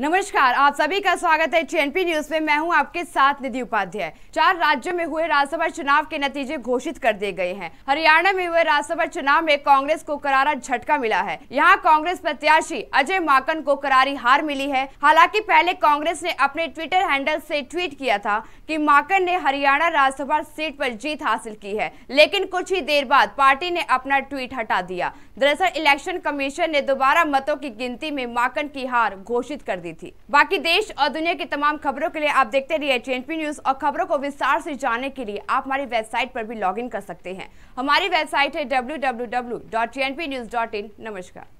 नमस्कार आप सभी का स्वागत है चैनपी न्यूज में मैं हूं आपके साथ निधि उपाध्याय चार राज्यों में हुए राज्यसभा चुनाव के नतीजे घोषित कर दिए गए हैं हरियाणा में हुए राज्यसभा चुनाव में कांग्रेस को करारा झटका मिला है यहां कांग्रेस प्रत्याशी अजय माकन को करारी हार मिली है हालांकि पहले कांग्रेस ने अपने ट्विटर हैंडल से ट्वीट किया था कि माकन ने हरियाणा राज्यसभा सीट पर जीत हासिल की है लेकिन कुछ ही देर बाद पार्टी ने अपना ट्वीट हटा दिया दरअसल इलेक्शन कमीशन ने दोबारा मतों की गिनती में माकन की हार घोषित कर दी थी बाकी देश और दुनिया की तमाम खबरों के लिए आप देखते रहिए टीएनपी न्यूज और खबरों को विस्तार से जानने के लिए आप हमारी वेबसाइट पर भी लॉग कर सकते हैं हमारी वेबसाइट है डब्ल्यू नमस्कार